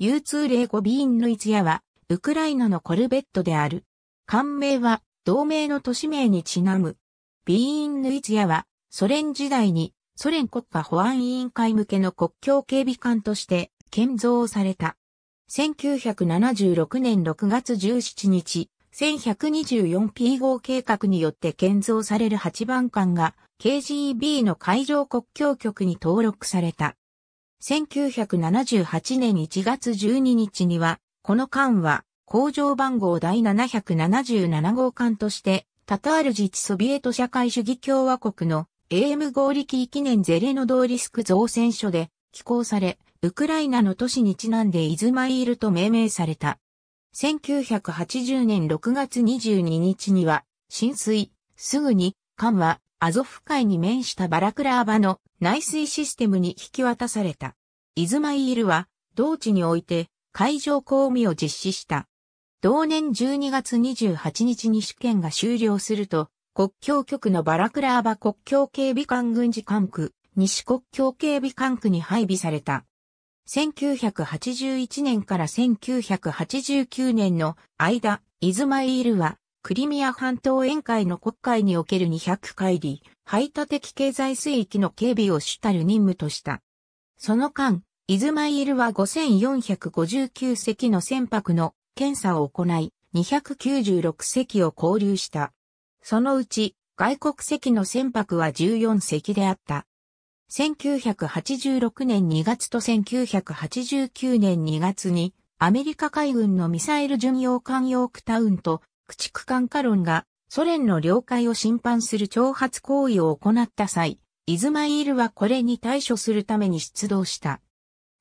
U205B ンヌイツヤは、ウクライナのコルベットである。艦名は、同盟の都市名にちなむ。ビーンヌイツヤは、ソ連時代に、ソ連国家保安委員会向けの国境警備官として、建造された。1976年6月17日、1124P 号計画によって建造される8番艦が、KGB の海上国境局に登録された。1978年1月12日には、この艦は工場番号第777号艦として、タタール自治ソビエト社会主義共和国の AM 合力記念ゼレノドーリスク造船所で寄港され、ウクライナの都市にちなんでイズマイールと命名された。1980年6月22日には、浸水、すぐに、艦はアゾフ海に面したバラクラーバの内水システムに引き渡された。イズマイールは、同地において海上公務を実施した。同年12月28日に試験が終了すると、国境局のバラクラーバ国境警備官軍事管区、西国境警備管区に配備された。1981年から1989年の間、イズマイールはクリミア半島沿海の国会における200海里、排他的経済水域の警備を主たる任務とした。その間、イズマイルは5459隻の船舶の検査を行い、296隻を交流した。そのうち、外国籍の船舶は14隻であった。1986年2月と1989年2月に、アメリカ海軍のミサイル巡洋艦ヨークタウンと駆逐艦カロンがソ連の領海を侵犯する挑発行為を行った際、イズマイールはこれに対処するために出動した。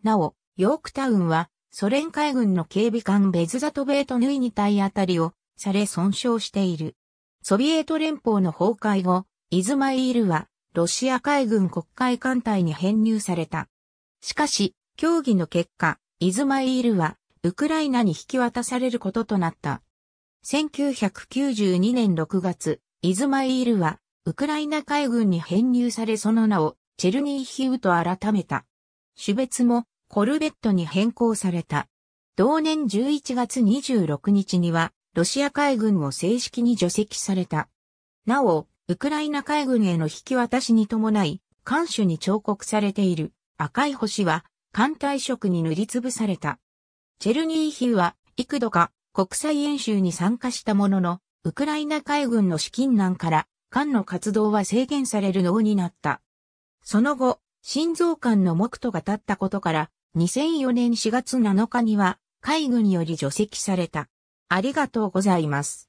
なお、ヨークタウンはソ連海軍の警備艦ベズザトベートヌイに体当たりをされ損傷している。ソビエト連邦の崩壊後、イズマイールはロシア海軍国会艦隊に編入された。しかし、協議の結果、イズマイールはウクライナに引き渡されることとなった。1992年6月、イズマイールは、ウクライナ海軍に編入されその名を、チェルニーヒウと改めた。種別も、コルベットに変更された。同年11月26日には、ロシア海軍を正式に除籍された。なお、ウクライナ海軍への引き渡しに伴い、艦首に彫刻されている赤い星は艦隊色に塗りつぶされた。チェルニーヒウは幾度か国際演習に参加したものの、ウクライナ海軍の資金難から、艦の活動は制限されるようになった。その後、新造艦の木途が立ったことから、2004年4月7日には、海軍より除籍された。ありがとうございます。